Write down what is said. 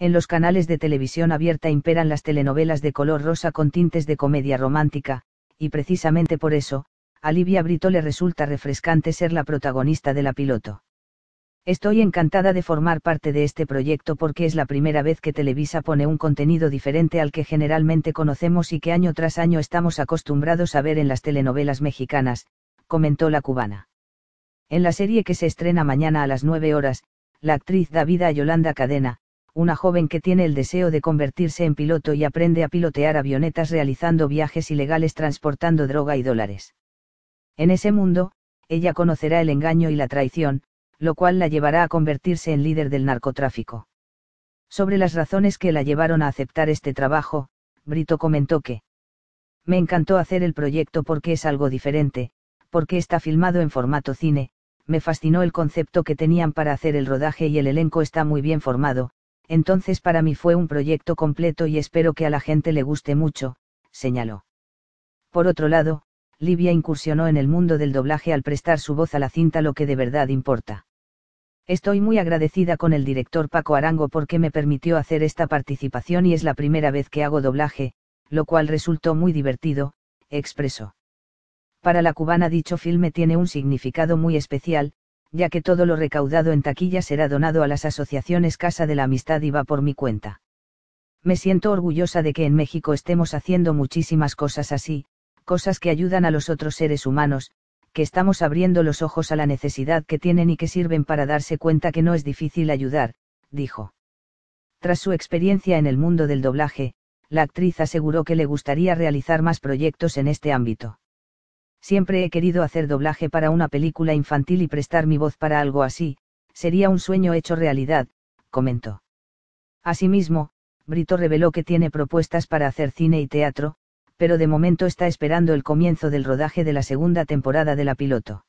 En los canales de televisión abierta imperan las telenovelas de color rosa con tintes de comedia romántica, y precisamente por eso, a Livia Brito le resulta refrescante ser la protagonista de la piloto. Estoy encantada de formar parte de este proyecto porque es la primera vez que Televisa pone un contenido diferente al que generalmente conocemos y que año tras año estamos acostumbrados a ver en las telenovelas mexicanas, comentó la cubana. En la serie que se estrena mañana a las 9 horas, la actriz a Yolanda Cadena, una joven que tiene el deseo de convertirse en piloto y aprende a pilotear avionetas realizando viajes ilegales transportando droga y dólares. En ese mundo, ella conocerá el engaño y la traición, lo cual la llevará a convertirse en líder del narcotráfico. Sobre las razones que la llevaron a aceptar este trabajo, Brito comentó que me encantó hacer el proyecto porque es algo diferente, porque está filmado en formato cine, me fascinó el concepto que tenían para hacer el rodaje y el elenco está muy bien formado, entonces para mí fue un proyecto completo y espero que a la gente le guste mucho, señaló. Por otro lado, Livia incursionó en el mundo del doblaje al prestar su voz a la cinta Lo que de verdad importa. Estoy muy agradecida con el director Paco Arango porque me permitió hacer esta participación y es la primera vez que hago doblaje, lo cual resultó muy divertido, expresó. Para la cubana dicho filme tiene un significado muy especial, ya que todo lo recaudado en taquilla será donado a las asociaciones Casa de la Amistad y va por mi cuenta. Me siento orgullosa de que en México estemos haciendo muchísimas cosas así, cosas que ayudan a los otros seres humanos, que estamos abriendo los ojos a la necesidad que tienen y que sirven para darse cuenta que no es difícil ayudar, dijo. Tras su experiencia en el mundo del doblaje, la actriz aseguró que le gustaría realizar más proyectos en este ámbito. Siempre he querido hacer doblaje para una película infantil y prestar mi voz para algo así, sería un sueño hecho realidad, comentó. Asimismo, Brito reveló que tiene propuestas para hacer cine y teatro, pero de momento está esperando el comienzo del rodaje de la segunda temporada de la piloto.